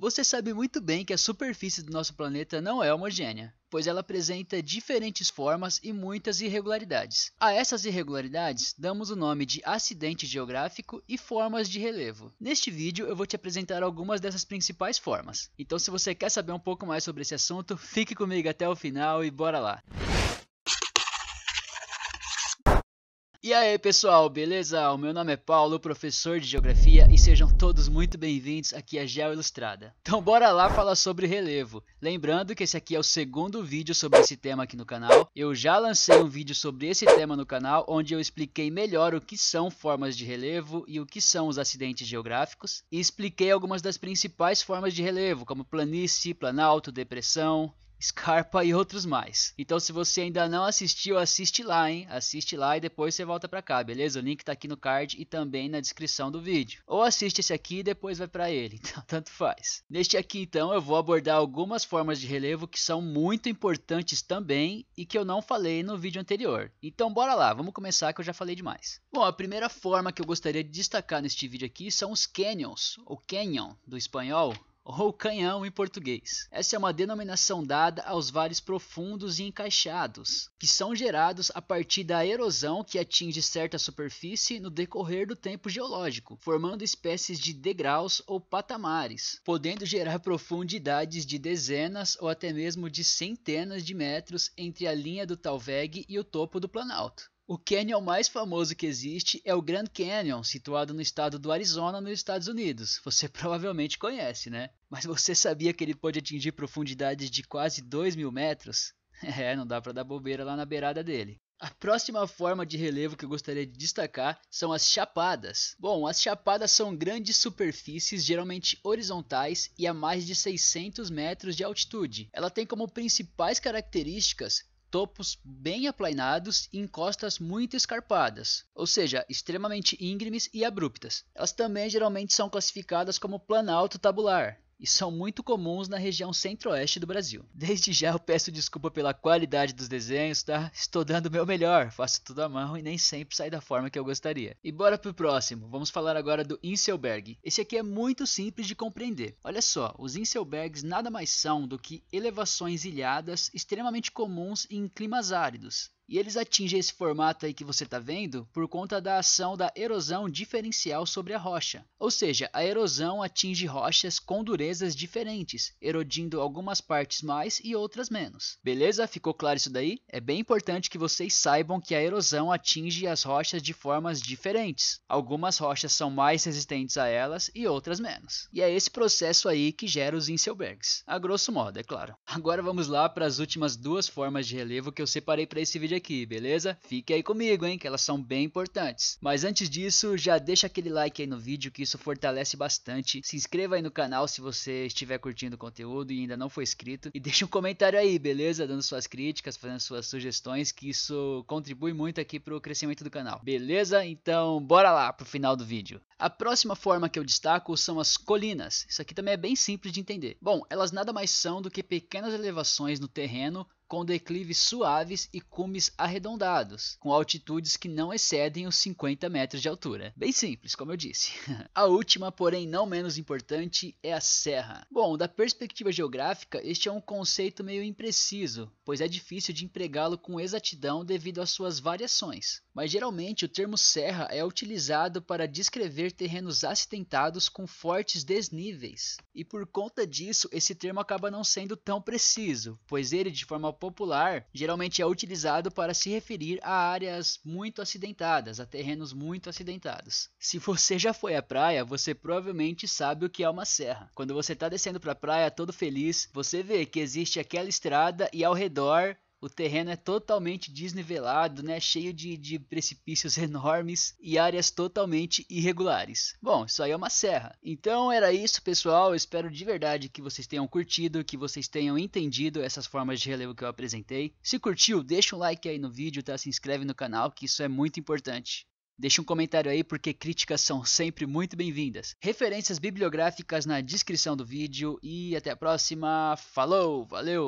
Você sabe muito bem que a superfície do nosso planeta não é homogênea, pois ela apresenta diferentes formas e muitas irregularidades. A essas irregularidades damos o nome de acidente geográfico e formas de relevo. Neste vídeo eu vou te apresentar algumas dessas principais formas. Então se você quer saber um pouco mais sobre esse assunto, fique comigo até o final e bora lá! E aí pessoal, beleza? O meu nome é Paulo, professor de Geografia, e sejam todos muito bem-vindos aqui a Geo Ilustrada. Então bora lá falar sobre relevo. Lembrando que esse aqui é o segundo vídeo sobre esse tema aqui no canal. Eu já lancei um vídeo sobre esse tema no canal, onde eu expliquei melhor o que são formas de relevo e o que são os acidentes geográficos, e expliquei algumas das principais formas de relevo, como planície, planalto, depressão, Scarpa e outros mais. Então, se você ainda não assistiu, assiste lá, hein? Assiste lá e depois você volta pra cá, beleza? O link tá aqui no card e também na descrição do vídeo. Ou assiste esse aqui e depois vai para ele, então tanto faz. Neste aqui, então, eu vou abordar algumas formas de relevo que são muito importantes também e que eu não falei no vídeo anterior. Então, bora lá, vamos começar que eu já falei demais. Bom, a primeira forma que eu gostaria de destacar neste vídeo aqui são os canyons, ou canyon do espanhol, roucanhão em português. Essa é uma denominação dada aos vales profundos e encaixados, que são gerados a partir da erosão que atinge certa superfície no decorrer do tempo geológico, formando espécies de degraus ou patamares, podendo gerar profundidades de dezenas ou até mesmo de centenas de metros entre a linha do Talveg e o topo do Planalto. O canyon mais famoso que existe é o Grand Canyon, situado no estado do Arizona, nos Estados Unidos. Você provavelmente conhece, né? Mas você sabia que ele pode atingir profundidades de quase 2 mil metros? É, não dá para dar bobeira lá na beirada dele. A próxima forma de relevo que eu gostaria de destacar são as chapadas. Bom, as chapadas são grandes superfícies, geralmente horizontais e a mais de 600 metros de altitude. Ela tem como principais características topos bem aplainados e encostas muito escarpadas, ou seja, extremamente íngremes e abruptas. Elas também geralmente são classificadas como planalto tabular, e são muito comuns na região centro-oeste do Brasil. Desde já eu peço desculpa pela qualidade dos desenhos, tá? Estou dando o meu melhor, faço tudo à mão e nem sempre sai da forma que eu gostaria. E bora pro próximo, vamos falar agora do Inselberg. Esse aqui é muito simples de compreender. Olha só, os Inselbergs nada mais são do que elevações ilhadas extremamente comuns em climas áridos. E eles atingem esse formato aí que você está vendo por conta da ação da erosão diferencial sobre a rocha. Ou seja, a erosão atinge rochas com durezas diferentes, erodindo algumas partes mais e outras menos. Beleza? Ficou claro isso daí? É bem importante que vocês saibam que a erosão atinge as rochas de formas diferentes. Algumas rochas são mais resistentes a elas e outras menos. E é esse processo aí que gera os Inselbergs, a grosso modo, é claro. Agora vamos lá para as últimas duas formas de relevo que eu separei para esse vídeo aqui, beleza? Fique aí comigo, hein, que elas são bem importantes. Mas antes disso, já deixa aquele like aí no vídeo que isso fortalece bastante. Se inscreva aí no canal se você estiver curtindo o conteúdo e ainda não foi inscrito e deixa um comentário aí, beleza? Dando suas críticas, fazendo suas sugestões, que isso contribui muito aqui pro crescimento do canal. Beleza? Então, bora lá pro final do vídeo. A próxima forma que eu destaco são as colinas. Isso aqui também é bem simples de entender. Bom, elas nada mais são do que pequenas elevações no terreno com declives suaves e cumes arredondados, com altitudes que não excedem os 50 metros de altura. Bem simples, como eu disse. a última, porém não menos importante, é a serra. Bom, da perspectiva geográfica, este é um conceito meio impreciso, pois é difícil de empregá-lo com exatidão devido às suas variações mas geralmente o termo serra é utilizado para descrever terrenos acidentados com fortes desníveis. E por conta disso, esse termo acaba não sendo tão preciso, pois ele, de forma popular, geralmente é utilizado para se referir a áreas muito acidentadas, a terrenos muito acidentados. Se você já foi à praia, você provavelmente sabe o que é uma serra. Quando você está descendo para a praia todo feliz, você vê que existe aquela estrada e ao redor o terreno é totalmente desnivelado, né? cheio de, de precipícios enormes e áreas totalmente irregulares. Bom, isso aí é uma serra. Então era isso, pessoal. Eu espero de verdade que vocês tenham curtido, que vocês tenham entendido essas formas de relevo que eu apresentei. Se curtiu, deixa um like aí no vídeo, tá? Se inscreve no canal, que isso é muito importante. Deixa um comentário aí porque críticas são sempre muito bem-vindas. Referências bibliográficas na descrição do vídeo e até a próxima. Falou, valeu!